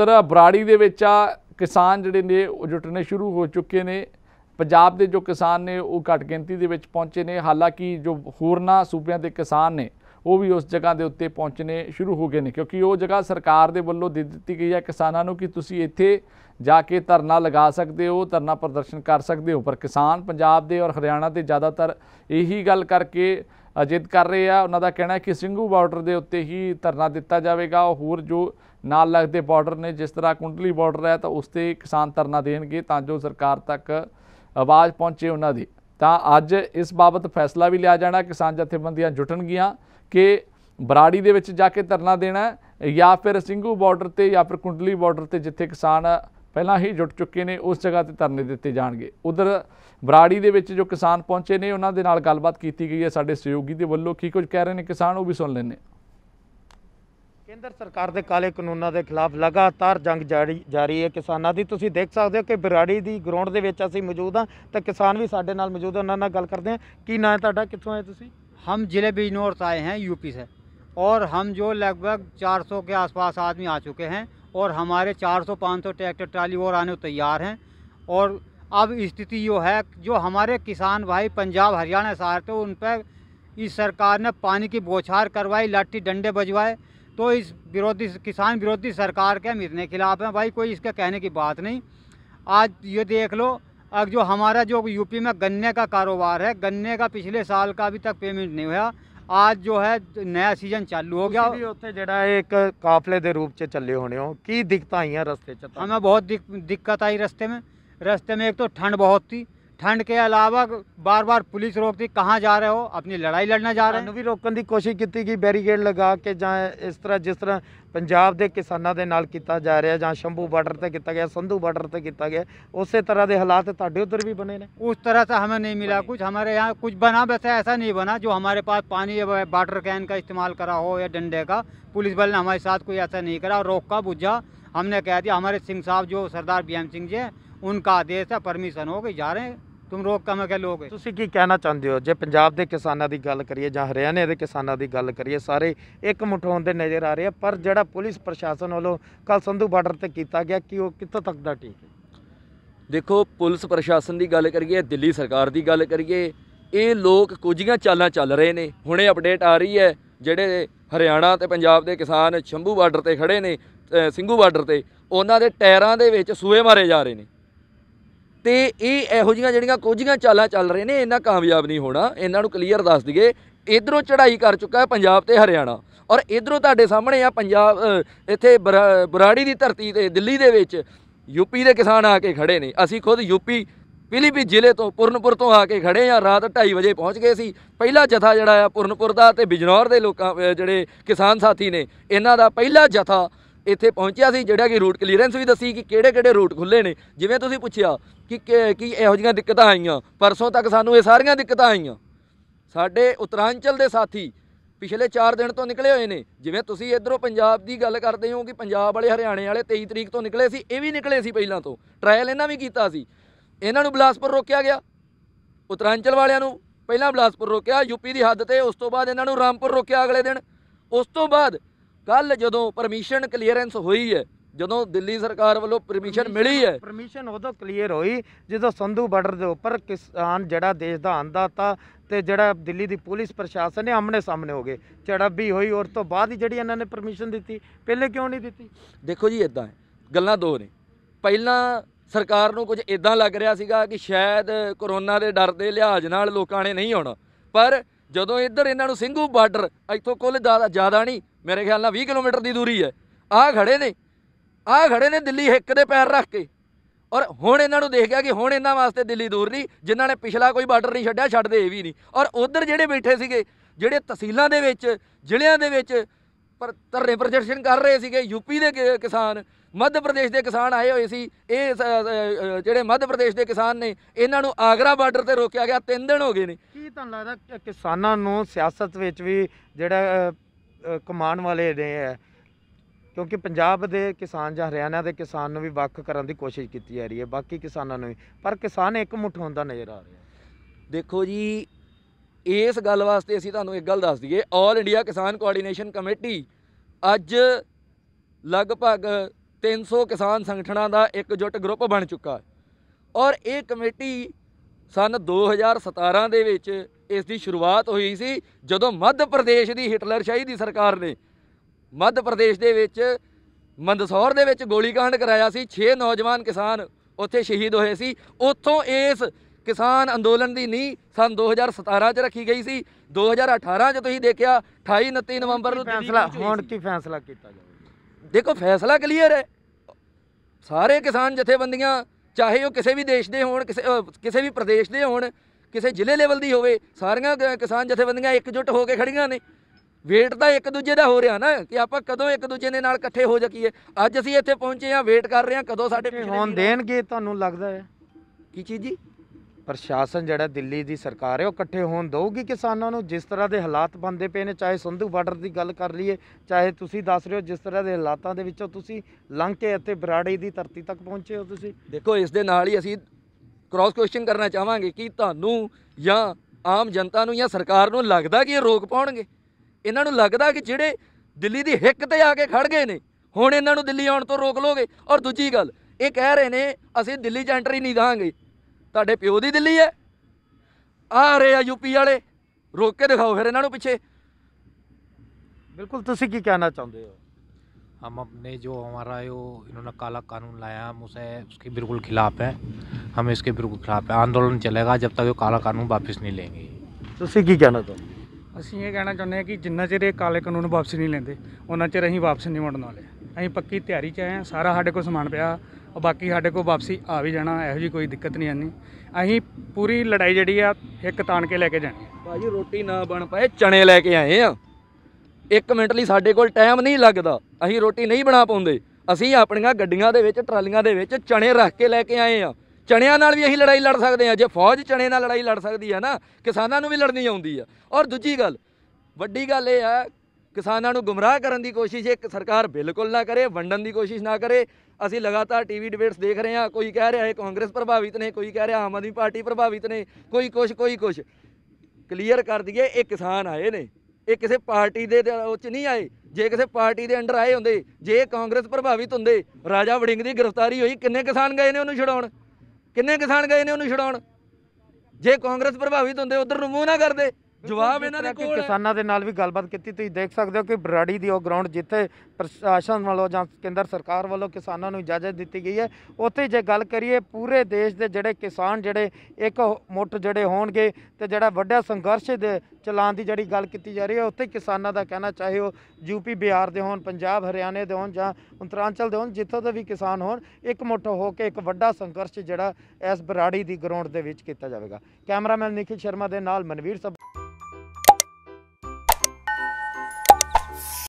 ਉਧਰ ਬਰਾੜੀ ਦੇ ਵਿੱਚ ਆ ਕਿਸਾਨ ਜਿਹੜੇ ਨੇ ਉਹ ਜੁਟਣੇ ਸ਼ੁਰੂ ਹੋ ਚੁੱਕੇ ਨੇ ਪੰਜਾਬ ਦੇ ਜੋ ਕਿਸਾਨ ਨੇ ਉਹ ਘਟ ਗਿਣਤੀ ਦੇ ਵਿੱਚ ਪਹੁੰਚੇ ਨੇ ਹਾਲਾਂਕਿ ਜੋ ਹੋਰਨਾ ਸੂਬਿਆਂ ਦੇ ਕਿਸਾਨ ਨੇ ਉਹ ਵੀ ਉਸ ਜਗ੍ਹਾ ਦੇ ਉੱਤੇ ਪਹੁੰਚਣੇ ਸ਼ੁਰੂ ਹੋ ਗਏ ਨੇ ਕਿਉਂਕਿ ਉਹ ਜਗ੍ਹਾ ਸਰਕਾਰ ਦੇ ਵੱਲੋਂ ਦੇ ਦਿੱਤੀ ਗਈ ਹੈ ਕਿਸਾਨਾਂ ਨੂੰ ਕਿ ਤੁਸੀਂ ਇੱਥੇ ਜਾ ਕੇ ਧਰਨਾ ਲਗਾ ਸਕਦੇ ਹੋ ਧਰਨਾ ਪ੍ਰਦਰਸ਼ਨ ਕਰ ਸਕਦੇ ਹੋ ਪਰ ਕਿਸਾਨ ਪੰਜਾਬ ਦੇ ਔਰ ਹਰਿਆਣਾ ਦੇ ਜ਼ਿਆਦਾਤਰ ਇਹੀ ਗੱਲ ਕਰਕੇ ਅਜਿੱਤ ਕਰ ਰਹੇ ਆ ਉਹਨਾਂ ਦਾ ਕਹਿਣਾ ਹੈ ਕਿ ਸਿੰਘੂ ਬਾਰਡਰ ਦੇ ਉੱਤੇ ਹੀ ਧਰਨਾ ਦਿੱਤਾ ਜਾਵੇਗਾ ਹੋਰ ਜੋ ਨਾਲ ਲੱਗਦੇ ਬਾਰਡਰ ਨੇ ਜਿਸ ਤਰ੍ਹਾਂ ਕੁੰਡਲੀ ਬਾਰਡਰ ਹੈ ਤਾਂ ਉਸ ਤੇ ਕਿਸਾਨ ਧਰਨਾ ਦੇਣਗੇ ਤਾਂ ਜੋ ਸਰਕਾਰ ਤੱਕ ਆਵਾਜ਼ ਪਹੁੰਚੇ ਉਹਨਾਂ ਦੀ ਤਾਂ ਅੱਜ ਇਸ ਬਾਬਤ ਫੈਸਲਾ ਵੀ ਲਿਆ ਜਾਣਾ ਕਿਸਾਨ ਜਥੇਬੰਦੀਆਂ ਜੁਟਣਗੀਆਂ ਕਿ ਬਰਾੜੀ ਦੇ ਵਿੱਚ ਜਾ ਕੇ ਧਰਨਾ ਦੇਣਾ ਜਾਂ ਫਿਰ ਸਿੰਘੂ ਬਾਰਡਰ ਤੇ ਜਾਂ ਫਿਰ ਕੁੰਡਲੀ ਬਾਰਡਰ ਤੇ ਜਿੱਥੇ ਕਿਸਾਨ ਪਹਿਲਾਂ ਹੀ ਜੁਟ ਚੁੱਕੇ ਨੇ ਉਸ ਜਗ੍ਹਾ ਤੇ ਧਰਨੇ ਦਿੱਤੇ ਜਾਣਗੇ ਉਧਰ ਬਰਾੜੀ ਦੇ ਵਿੱਚ ਜੋ ਕਿਸਾਨ ਪਹੁੰਚੇ ਨੇ ਉਹਨਾਂ ਦੇ ਨਾਲ ਗੱਲਬਾਤ ਕੀਤੀ ਗਈ ਹੈ ਸਾਡੇ ਸਹਿਯੋਗੀ ਦੇ ਵੱਲੋਂ ਕੀ ਕੁਝ ਕਹਿ ਰਹੇ ਨੇ ਕਿਸਾਨ ਉਹ ਵੀ ਸੁਣ ਲੈਣੇ केंद्र सरकार के काले कानून के खिलाफ लगातार जंग जारी जारी है किसानों की तुम देख सकते हो कि बराड़ी की ग्राउंड के मौजूद हाँ तो किसान भी साढ़े नौजूद उन्होंने गल करते हैं कि ना है तो कितों आए तुम हम जिले बिजनौर से आए हैं यूपी से और हम जो लगभग चार सौ के आस पास आदमी आ चुके हैं और हमारे चार सौ पाँच सौ ट्रैक्टर ट्राली और आने तैयार हैं और अब स्थिति यो है जो हमारे किसान भाई पंजाब हरियाणा से आ रहे थे उन पर इस सरकार ने पानी की बौछार करवाई लाठी डंडे बजवाए तो इस विरोधी किसान विरोधी सरकार के हम इतने खिलाफ़ हैं भाई कोई इसका कहने की बात नहीं आज ये देख लो अब जो हमारा जो यूपी में गन्ने का कारोबार है गन्ने का पिछले साल का अभी तक पेमेंट नहीं हुआ आज जो है नया सीजन चालू हो गया उत्ते ਜਿਹੜਾ एक काफले के रूप से ਚੱਲੇ होने हो ਕੀ दिक्कत आई ਰਸਤੇ रस्ते हमें बहुत दिक्कत आई रस्ते में रस्ते में एक तो ठंड बहुत थी ठंड के अलावा बार बार पुलिस रोकती कहाँ जा रहे हो अपनी लड़ाई लड़ना जा रहे हैं भी रोकने की कोशिश की ਗਈ ਬੈਰੀਕੇਡ लगा के ਜਾਂ इस तरह जिस तरह पंजाब के किसानों के नाल किया जा रहा जहाँ शंभू बार्डर से किया गया संधु बार्डर से किया गया उस तरह के हालात ताडे उधर भी बने उस तरह से हमें नहीं मिला कुछ हमारे यहाँ कुछ बना वैसे ऐसा नहीं बना जो हमारे पास पानी वाटर कैन का इस्तेमाल करा हो या डंडे का पुलिस बल ने हमारे साथ कोई ऐसा नहीं करा रोक का बुझा हमने कह दिया हमारे सिंह साहब जो सरदार एम सिंह जी हैं उनका आदेश है परमिशन हो गई जा रहे हैं ਤੁਮ ਰੋਕ ਕਮ ਕੇ ਲੋਗੇ ਤੁਸੀਂ ਕੀ ਕਹਿਣਾ ਚਾਹੁੰਦੇ ਹੋ ਜੇ ਪੰਜਾਬ ਦੇ ਕਿਸਾਨਾਂ ਦੀ ਗੱਲ ਕਰੀਏ ਜਾਂ ਹਰਿਆਣੇ ਦੇ ਕਿਸਾਨਾਂ ਦੀ ਗੱਲ ਕਰੀਏ ਸਾਰੇ ਇੱਕ ਮੁੱਠ ਹੋਣ ਦੇ ਨਜ਼ਰ ਆ ਰਹੇ ਆ ਪਰ ਜਿਹੜਾ ਪੁਲਿਸ ਪ੍ਰਸ਼ਾਸਨ ਵੱਲੋਂ ਕੱਲ ਸੰਧੂ ਬਾਰਡਰ ਤੇ ਕੀਤਾ ਗਿਆ ਕਿ ਉਹ ਕਿੱਥੋਂ ਤੱਕ ਦਾ ਠੀਕ ਹੈ ਦੇਖੋ ਪੁਲਿਸ ਪ੍ਰਸ਼ਾਸਨ ਦੀ ਗੱਲ ਕਰੀਏ ਦਿੱਲੀ ਸਰਕਾਰ ਦੀ ਗੱਲ ਕਰੀਏ ਇਹ ਲੋਕ ਕੁਝੀਆਂ ਚਾਲਾਂ ਚੱਲ ਰਹੇ ਨੇ ਹੁਣੇ ਅਪਡੇਟ ਆ ਰਹੀ ਹੈ ਜਿਹੜੇ ਹਰਿਆਣਾ ਤੇ ਪੰਜਾਬ ਦੇ ਕਿਸਾਨ ਸ਼ੰਭੂ ਬਾਰਡਰ ਤੇ ਖੜੇ ਨੇ ਸਿੰਘੂ ਬਾਰਡਰ ਤੇ ਉਹਨਾਂ ਦੇ ਟਾਇਰਾਂ ਦੇ ਵਿੱਚ ਸੂਏ ਮਾਰੇ ਜਾ ਰਹੇ ਨੇ ਤੇ ਇਹ ਇਹੋ ਜੀਆਂ ਜਿਹੜੀਆਂ ਕੋਝੀਆਂ ਚਾਲਾਂ ਚੱਲ ਰਹੇ ਨੇ ਇਹਨਾਂ ਕਾਮਯਾਬ ਨਹੀਂ ਹੋਣਾ ਇਹਨਾਂ ਨੂੰ ਕਲੀਅਰ ਦੱਸ ਦਈਏ ਇਧਰੋਂ ਚੜ੍ਹਾਈ ਕਰ ਚੁੱਕਾ ਹੈ ਪੰਜਾਬ ਤੇ ਹਰਿਆਣਾ ਔਰ ਇਧਰੋਂ ਤੁਹਾਡੇ ਸਾਹਮਣੇ ਆ ਪੰਜਾਬ ਇੱਥੇ ਬਰਾੜੀ ਦੀ ਧਰਤੀ ਤੇ ਦਿੱਲੀ ਦੇ ਵਿੱਚ ਯੂਪੀ ਦੇ ਕਿਸਾਨ ਆ ਕੇ ਖੜੇ ਨੇ ਅਸੀਂ ਖੁਦ ਯੂਪੀ ਪੀਲੀਭੀਤ ਜ਼ਿਲ੍ਹੇ ਤੋਂ ਪੁਰਨਪੁਰ ਤੋਂ ਆ ਕੇ ਖੜੇ ਆ ਰਾਤ 2:30 ਵਜੇ ਪਹੁੰਚ ਗਏ ਸੀ ਪਹਿਲਾ ਜਥਾ ਜਿਹੜਾ ਆ ਪੁਰਨਪੁਰ ਦਾ ਤੇ ਬਿਜਨੌਰ ਦੇ ਲੋਕਾਂ ਜਿਹੜੇ ਕਿਸਾਨ ਸਾਥੀ ਨੇ ਇਹਨਾਂ ਦਾ ਪਹਿਲਾ ਜਥਾ ਇੱਥੇ ਪਹੁੰਚਿਆ ਸੀ ਜਿਹੜਾ ਕਿ ਰੂਟ ਕਲੀਅਰੈਂਸ ਵੀ ਦੱਸੀ ਕਿ ਕਿਹੜੇ ਕਿਹੜੇ ਰੂਟ ਖੁੱਲੇ ਨੇ ਜਿਵੇਂ ਤੁਸੀਂ ਪੁੱਛਿਆ ਕਿ ਕੀ ਇਹੋ ਜੀਆਂ ਦਿੱਕਤਾਂ ਆਈਆਂ ਪਰਸੋਂ ਤੱਕ ਸਾਨੂੰ ਇਹ ਸਾਰੀਆਂ ਦਿੱਕਤਾਂ ਆਈਆਂ ਸਾਡੇ ਉਤਰਾਂਚਲ ਦੇ ਸਾਥੀ ਪਿਛਲੇ 4 ਦਿਨ ਤੋਂ ਨਿਕਲੇ ਹੋਏ ਨੇ ਜਿਵੇਂ ਤੁਸੀਂ ਇਧਰੋਂ ਪੰਜਾਬ ਦੀ ਗੱਲ ਕਰਦੇ ਹੋ ਕਿ ਪੰਜਾਬ ਵਾਲੇ ਹਰਿਆਣੇ ਵਾਲੇ 23 ਤਰੀਕ ਤੋਂ ਨਿਕਲੇ ਸੀ ਇਹ ਵੀ ਨਿਕਲੇ ਸੀ ਪਹਿਲਾਂ ਤੋਂ ਟ੍ਰਾਇਲ ਇਹਨਾਂ ਵੀ ਕੀਤਾ ਸੀ ਇਹਨਾਂ ਨੂੰ ਬਲਾਸਪੁਰ ਰੋਕਿਆ ਗਿਆ ਉਤਰਾਂਚਲ ਵਾਲਿਆਂ ਨੂੰ ਪਹਿਲਾਂ ਬਲਾਸਪੁਰ ਰੋਕਿਆ ਯੂਪੀ ਦੀ ਹੱਦ ਤੇ ਉਸ ਤੋਂ ਬਾਅਦ ਇਹਨਾਂ ਨੂੰ ਰਾਮਪੁਰ ਰੋਕਿਆ ਅਗਲੇ ਦਿਨ ਉਸ ਤੋਂ ਬਾਅਦ ਕੱਲ ਜਦੋਂ ਪਰਮਿਸ਼ਨ ਕਲੀਅਰੈਂਸ ਹੋਈ ਹੈ ਜਦੋਂ ਦਿੱਲੀ ਸਰਕਾਰ ਵੱਲੋਂ ਪਰਮਿਸ਼ਨ ਮਿਲੀ ਹੈ ਪਰਮਿਸ਼ਨ ਉਦੋਂ ਕਲੀਅਰ ਹੋਈ ਜਦੋਂ ਸੰਧੂ ਬਾਰਡਰ ਦੇ ਉੱਪਰ ਕਿਸਾਨ ਜਿਹੜਾ ਦੇਸ਼ ਦਾ ਆਂਦਾ ਤਾਂ ਤੇ ਜਿਹੜਾ ਦਿੱਲੀ ਦੀ ਪੁਲਿਸ ਪ੍ਰਸ਼ਾਸਨ ਨੇ ਆਮਣੇ ਸਾਹਮਣੇ ਹੋ ਗਏ ਝੜਪ ਵੀ ਹੋਈ ਔਰ ਤੋਂ ਬਾਅਦ ਹੀ ਜਿਹੜੀ ਇਹਨਾਂ ਨੇ ਪਰਮਿਸ਼ਨ ਦਿੱਤੀ ਪਹਿਲੇ ਕਿਉਂ ਨਹੀਂ ਦਿੱਤੀ ਦੇਖੋ ਜੀ ਇਦਾਂ ਹੈ ਗੱਲਾਂ ਦੋ ਨੇ ਪਹਿਲਾਂ ਸਰਕਾਰ ਨੂੰ ਕੁਝ ਇਦਾਂ ਲੱਗ ਰਿਹਾ ਸੀਗਾ ਕਿ ਸ਼ਾਇਦ ਕਰੋਨਾ ਦੇ ਡਰ ਦੇ ਲਿਹਾਜ਼ ਨਾਲ ਲੋਕਾਂ ਨੇ ਨਹੀਂ ਆਉਣਾ ਪਰ ਜਦੋਂ ਇੱਧਰ ਇਹਨਾਂ ਨੂੰ ਸਿੰਘੂ ਬਾਰਡਰ ਇੱਥੋਂ ਕੁੱਲ ਜ਼ਿਆਦਾ ਨਹੀਂ ਮੇਰੇ ਖਿਆਲ ਨਾਲ 20 ਕਿਲੋਮੀਟਰ ਦੀ ਦੂਰੀ ਹੈ ਆਹ ਖੜੇ ਨੇ ਆਹ ਖੜੇ ਨੇ ਦਿੱਲੀ ਹਿੱਕ ਦੇ ਪੈਰ ਰੱਖ ਕੇ ਔਰ ਹੁਣ ਇਹਨਾਂ ਨੂੰ ਦੇਖ ਗਿਆ ਕਿ ਹੁਣ ਇਹਨਾਂ ਵਾਸਤੇ ਦਿੱਲੀ ਦੂਰ ਨਹੀਂ ਜਿਨ੍ਹਾਂ ਨੇ ਪਿਛਲਾ ਕੋਈ ਬਾਰਡਰ ਨਹੀਂ ਛੱਡਿਆ ਛੱਡਦੇ ਇਹ ਵੀ ਨਹੀਂ ਔਰ ਉਧਰ ਜਿਹੜੇ ਬੈਠੇ ਸੀਗੇ ਜਿਹੜੇ ਤਹਿਸੀਲਾਂ ਦੇ ਵਿੱਚ ਜ਼ਿਲ੍ਹਿਆਂ ਦੇ ਵਿੱਚ ਪਰ ਧਰਨੇ ਪ੍ਰਦਰਸ਼ਨ ਕਰ ਰਹੇ ਸੀਗੇ ਯੂਪੀ ਦੇ ਕਿਸਾਨ ਮੱਧ ਪ੍ਰਦੇਸ਼ ਦੇ ਕਿਸਾਨ ਆਏ ਹੋਏ ਸੀ ਇਹ ਜਿਹੜੇ ਮੱਧ ਪ੍ਰਦੇਸ਼ ਦੇ ਕਿਸਾਨ ਨੇ ਇਹਨਾਂ ਨੂੰ ਆਗਰਾ ਬਾਰਡਰ ਤੇ ਰੋਕਿਆ ਗਿਆ 3 ਦਿਨ ਹੋ ਗਏ ਨੇ ਕੀ ਤੁਹਾਨੂੰ ਲੱਗਦਾ ਕਿਸਾਨਾਂ ਨੂੰ ਸਿਆਸਤ ਵਿੱਚ ਵੀ ਜਿਹੜਾ ਕਮਾਨ ਵਾਲੇ ਨੇ ਕਿਉਂਕਿ ਪੰਜਾਬ ਦੇ ਕਿਸਾਨ ਜਾਂ ਹਰਿਆਣਾ ਦੇ ਕਿਸਾਨ ਨੂੰ ਵੀ ਵੱਖ ਕਰਨ ਦੀ ਕੋਸ਼ਿਸ਼ ਕੀਤੀ ਜਾ ਰਹੀ ਹੈ ਬਾਕੀ ਕਿਸਾਨਾਂ ਨੂੰ ਵੀ ਪਰ ਕਿਸਾਨ ਇਕਮੁੱਠ ਹੁੰਦਾ ਨਜ਼ਰ ਆ ਰਿਹਾ ਦੇਖੋ ਜੀ ਇਸ ਗੱਲ ਵਾਸਤੇ ਅਸੀਂ ਤੁਹਾਨੂੰ ਇੱਕ ਗੱਲ ਦੱਸ ਦਈਏ all India Kisan coordination committee ਅੱਜ ਲਗਭਗ 300 ਕਿਸਾਨ ਸੰਗਠਨਾਂ ਦਾ ਇੱਕ ਜੁੱਟ ਗਰੁੱਪ ਬਣ ਚੁੱਕਾ ਹੈ ਔਰ ਇਹ ਕਮੇਟੀ ਸਨ 2017 ਦੇ ਵਿੱਚ ਇਸ ਦੀ ਸ਼ੁਰੂਆਤ ਹੋਈ ਸੀ ਜਦੋਂ ਮੱਧ ਪ੍ਰਦੇਸ਼ ਦੀ ਸ਼ਾਹੀ ਦੀ ਸਰਕਾਰ ਨੇ ਮੱਧ ਪ੍ਰਦੇਸ਼ ਦੇ ਵਿੱਚ ਮੰਦਸੌਰ ਦੇ ਵਿੱਚ ਕਾਂਡ ਕਰਾਇਆ ਸੀ 6 ਨੌਜਵਾਨ ਕਿਸਾਨ ਉੱਥੇ ਸ਼ਹੀਦ ਹੋਏ ਸੀ ਉੱਥੋਂ ਇਸ ਕਿਸਾਨ ਅੰਦੋਲਨ ਦੀ ਨੀਂਹ ਸਨ 2017 'ਚ ਰੱਖੀ ਗਈ ਸੀ 2018 'ਚ ਤੁਸੀਂ ਦੇਖਿਆ 28 29 ਨਵੰਬਰ ਨੂੰ ਫੈਸਲਾ ਹੁਣ ਕੀ ਫੈਸਲਾ ਕੀਤਾ ਗਿਆ ਦੇਖੋ ਫੈਸਲਾ ਕਲੀਅਰ ਹੈ ਸਾਰੇ ਕਿਸਾਨ ਜਥੇਬੰਦੀਆਂ ਚਾਹੇ ਉਹ ਕਿਸੇ ਵੀ ਦੇਸ਼ ਦੇ ਹੋਣ ਕਿਸੇ ਕਿਸੇ ਵੀ ਪ੍ਰਦੇਸ਼ ਦੇ ਹੋਣ ਕਿਸੇ ਜ਼ਿਲ੍ਹੇ ਲੈਵਲ ਦੀ ਹੋਵੇ ਸਾਰੀਆਂ ਕਿਸਾਨ ਜਥੇਬੰਦੀਆਂ ਇਕਜੁੱਟ ਹੋ ਕੇ ਖੜੀਆਂ ਨੇ ਵੇਟ ਤਾਂ ਇੱਕ ਦੂਜੇ ਦਾ ਹੋ ਰਿਹਾ ਨਾ ਕਿ ਆਪਾਂ ਕਦੋਂ ਇੱਕ ਦੂਜੇ ਦੇ ਨਾਲ ਇਕੱਠੇ ਹੋ ਜਾਈਏ ਅੱਜ ਅਸੀਂ ਇੱਥੇ ਪਹੁੰਚੇ ਆ ਵੇਟ ਕਰ ਰਹੇ ਆ ਕਦੋਂ ਸਾਡੇ ਹੋਣ ਦੇਣਗੇ ਤੁਹਾਨੂੰ ਲੱਗਦਾ ਹੈ ਕੀ ਚੀਜ਼ ਜੀ ਪ੍ਰਸ਼ਾਸਨ ਜਿਹੜਾ ਦਿੱਲੀ ਦੀ ਸਰਕਾਰ ਹੈ ਉਹ ਇਕੱਠੇ ਹੋਣ ਦਊਗੀ ਕਿਸਾਨਾਂ ਨੂੰ ਜਿਸ ਤਰ੍ਹਾਂ ਦੇ ਹਾਲਾਤ ਬੰਦੇ ਪਏ ਨੇ ਚਾਹੇ ਸੰਧੂ ਬਾਰਡਰ ਦੀ ਗੱਲ ਕਰ ਲਈਏ ਚਾਹੇ ਤੁਸੀਂ ਦੱਸ ਰਹੇ ਹੋ ਜਿਸ ਤਰ੍ਹਾਂ ਦੇ ਹਾਲਾਤਾਂ ਦੇ ਵਿੱਚੋਂ ਤੁਸੀਂ ਲੰਘ ਕੇ ਇੱਥੇ ਬਰਾੜੀ ਦੀ ਧਰਤੀ ਤੱਕ ਪਹੁੰਚੇ ਹੋ ਤੁਸੀਂ ਦੇਖੋ ਇਸ ਦੇ ਨਾਲ ਹੀ ਅਸੀਂ ਕ੍ਰਾਸ ਕੁਐਸਚਨ ਕਰਨਾ ਚਾਹਾਂਗੇ ਕਿ ਤੁਹਾਨੂੰ ਜਾਂ ਆਮ ਜਨਤਾ ਨੂੰ ਜਾਂ ਸਰਕਾਰ ਨੂੰ ਲੱਗਦਾ ਕਿ ਇਹ ਰੋਕ ਪਾਉਣਗੇ ਇਹਨਾਂ ਨੂੰ ਲੱਗਦਾ ਕਿ ਜਿਹੜੇ ਦਿੱਲੀ ਦੀ ਹਿੱਕ ਤੇ ਆ ਕੇ ਖੜ ਗਏ ਨੇ ਹੁਣ ਇਹਨਾਂ ਨੂੰ ਦਿੱਲੀ ਆਉਣ ਤੋਂ ਰੋਕ ਲੋਗੇ ਔਰ ਦੂਜੀ ਗੱਲ ਇਹ ਕਹਿ ਰਹੇ ਨੇ ਅਸੀਂ ਦਿੱਲੀ 'ਚ ਐਂਟਰੀ ਨਹੀਂ ਦਾਂਗੇ ਤੁਹਾਡੇ ਪਿਓ ਦੀ ਦਿੱਲੀ ਹੈ ਆ ਰਹੇ ਆ ਯੂਪੀ ਵਾਲੇ ਰੋਕ ਕੇ ਦਿਖਾਓ ਫਿਰ ਇਹਨਾਂ ਨੂੰ ਪਿੱਛੇ ਤੁਸੀਂ ਕੀ ਕਹਿਣਾ ਚਾਹੁੰਦੇ ਹੋ ਹਮ ਆਪਣੇ ਜੋ ਹਮਾਰਾ हमारा जो ਇਹਨਾਂ ਕਾਲਾ ਕਾਨੂੰਨ ਲਾਇਆ ਹਮ ਉਸੇ ਉਸਕੇ ਬਿਲਕੁਲ ਖਿਲਾਫ ਹੈ ਹਮ ਇਸਕੇ ਬਿਲਕੁਲ ਖਿਲਾਫ ਹੈ ਅੰਦੋਲਨ ਚੱਲੇਗਾ ਜਬ ਤੱਕ ये ਕਾਲਾ ਕਾਨੂੰਨ ਵਾਪਸ ਨਹੀਂ ਲੈਣਗੇ ਤੁਸੀਂ ਕੀ ਕਹਿਣਾ ਚਾਹੁੰਦੇ हो ਅਸੀਂ ਇਹ ਕਹਿਣਾ ਚਾਹੁੰਦੇ ਹਾਂ ਕਿ ਜਿੰਨਾ ਚਿਰ ਇਹ ਕਾਲੇ ਕਾਨੂੰਨ ਵਾਪਸ ਨਹੀਂ ਲੈਂਦੇ ਉਹਨਾਂ ਚਿਰ ਅਸੀਂ ਵਾਪਸ ਨਹੀਂ ਮੁੜਨ ਵਾਲੇ ਅਸੀਂ ਪੱਕੀ ਤਿਆਰੀ 'ਚ ਆਏ ਹਾਂ ਸਾਰਾ ਸਾਡੇ ਕੋਲ ਸਮਾਨ ਪਿਆ ਔਰ ਬਾਕੀ ਸਾਡੇ ਕੋਲ ਵਾਪਸੀ ਆ ਵੀ ਜਾਣਾ ਇਹੋ ਜੀ ਕੋਈ ਦਿੱਕਤ ਨਹੀਂ ਆਣੀ ਅਸੀਂ ਪੂਰੀ ਲੜਾਈ ਜਿਹੜੀ ਆ ਇੱਕ ਤਾਣ ਕੇ ਲੈ ਕੇ ਜਾਣੀ ਭਾਜੀ ਰੋਟੀ ਨਾ ਬਣ ਪਾਏ ਚਣੇ ਲੈ ਕੇ ਆਏ ਆ 1 ਮਿੰਟ ਲਈ ਸਾਡੇ ਕੋਲ ਟਾਈਮ ਨਹੀਂ ਲੱਗਦਾ ਅਸੀਂ ਰੋਟੀ ਨਹੀਂ ਬਣਾ ਪਾਉਂਦੇ ਅਸੀਂ ਆਪਣੀਆਂ ਗੱਡੀਆਂ ਦੇ ਵਿੱਚ ਟਰਾਲੀਆਂ ਦੇ ਵਿੱਚ ਚਣੇ ਰੱਖ ਕੇ ਲੈ ਕੇ ਆਏ ਆ ਚਣਿਆਂ ਨਾਲ ਵੀ ਅਸੀਂ ਲੜਾਈ ਲੜ ਸਕਦੇ ਆ ਜੇ ਫੌਜ ਚਣੇ ਨਾਲ ਲੜਾਈ ਲੜ ਸਕਦੀ ਹੈ ਨਾ ਕਿਸਾਨਾਂ ਨੂੰ ਵੀ ਲੜਨੀ ਆਉਂਦੀ ਆ ਔਰ ਦੂਜੀ ਗੱਲ ਵੱਡੀ ਗੱਲ ਇਹ ਆ ਕਿਸਾਨਾਂ ਨੂੰ ਗੁੰਮਰਾਹ ਕਰਨ ਦੀ ਕੋਸ਼ਿਸ਼ ਇੱਕ ਸਰਕਾਰ ਬਿਲਕੁਲ ਨਾ ਕਰੇ ਵੰਡਣ ਦੀ ਕੋਸ਼ਿਸ਼ ਨਾ ਕਰੇ ਅਸੀਂ ਲਗਾਤਾਰ ਟੀਵੀ ਡਿਬੇਟਸ ਦੇਖ ਰਹੇ ਹਾਂ ਕੋਈ ਕਹਿ ਰਿਹਾ ਹੈ ਕਾਂਗਰਸ ਪ੍ਰਭਾਵਿਤ ਨੇ ਕੋਈ ਕਹਿ ਰਿਹਾ ਆਮ ਆਦਮੀ ਪਾਰਟੀ ਪ੍ਰਭਾਵਿਤ ਨੇ ਕੋਈ ਕੁਛ ਕੋਈ ਕੁਛ ਕਲੀਅਰ ਕਰ ਦਈਏ ਇਹ ਕਿਸਾਨ ਆਏ ਨੇ ਇਹ ਕਿਸੇ ਪਾਰਟੀ ਦੇ ਉੱਚ ਨਹੀਂ ਆਏ ਜੇ ਕਿਸੇ ਪਾਰਟੀ ਦੇ ਅੰਡਰ ਆਏ ਹੁੰਦੇ ਜੇ ਕਾਂਗਰਸ ਪ੍ਰਭਾਵਿਤ ਹੁੰਦੇ ਰਾਜਾ ਵੜਿੰਗ ਦੀ ਗ੍ਰਿਫਤਾਰੀ ਹੋਈ ਕਿੰਨੇ ਕਿਸਾਨ ਗਏ ਨੇ ਉਹਨੂੰ ਛਡਾਉਣ ਕਿੰਨੇ ਕਿਸਾਨ ਗਏ ਨੇ ਉਹਨੂੰ ਛਡਾਉਣ ਜੇ ਕਾਂਗਰਸ ਪ੍ਰਭਾਵਿਤ ਹੁੰਦੇ ਉਧਰ ਨੂੰ ਮੂੰਹ ਨਾ ਕਰਦੇ ਜਵਾਬ ਇਹਨਾਂ ਦੇ ਕੋਲ ਕਿਸਾਨਾਂ ਦੇ ਨਾਲ ਵੀ ਗੱਲਬਾਤ ਕੀਤੀ ਤੁਸੀਂ ਦੇਖ ਸਕਦੇ ਹੋ ਕਿ ਬਰਾੜੀ ਦੀ ਉਹ ਗਰਾਊਂਡ ਜਿੱਥੇ ਪ੍ਰਸ਼ਾਸਨ ਵੱਲੋਂ ਜਾਂ ਕੇਂਦਰ ਸਰਕਾਰ ਵੱਲੋਂ ਕਿਸਾਨਾਂ ਨੂੰ ਇਜਾਜ਼ਤ ਦਿੱਤੀ ਗਈ ਹੈ ਉੱਥੇ ਜੇ ਗੱਲ ਕਰੀਏ ਪੂਰੇ ਦੇਸ਼ ਦੇ ਜਿਹੜੇ ਕਿਸਾਨ ਜਿਹੜੇ ਇੱਕ ਮੁੱਠ ਜਿਹੜੇ ਹੋਣਗੇ ਤੇ ਜਿਹੜਾ ਵੱਡਾ ਸੰਘਰਸ਼ ਦੇ ਚਲਾਨ ਦੀ ਜਿਹੜੀ ਗੱਲ ਕੀਤੀ ਜਾ ਰਹੀ ਹੈ ਉੱਥੇ ਕਿਸਾਨਾਂ ਦਾ ਕਹਿਣਾ ਚਾਹੇ ਉਹ ਯੂਪੀ ਬਿਹਾਰ ਦੇ ਹੋਣ ਪੰਜਾਬ ਹਰਿਆਣੇ ਦੇ ਹੋਣ ਜਾਂ ਉਤਰਾਂਚਲ ਦੇ ਹੋਣ ਜਿੱਥੋਂ ਦੇ ਵੀ ਕਿਸਾਨ ਹੋਣ ਇੱਕ ਮੁੱਠ ਹੋ ਕੇ ਇੱਕ ਵੱਡਾ ਸੰਘਰਸ਼ ਜਿਹੜਾ ਇਸ ਬਰਾੜੀ ਦੀ ਗਰਾਊਂਡ ਦੇ ਵਿੱਚ ਕੀਤਾ ਜਾਵੇਗਾ ਕੈਮਰਾਮੈਨ ਨikhil ਸ਼ਰਮਾ ਦੇ ਨਾਲ ਮਨਵੀਰ ਸਭ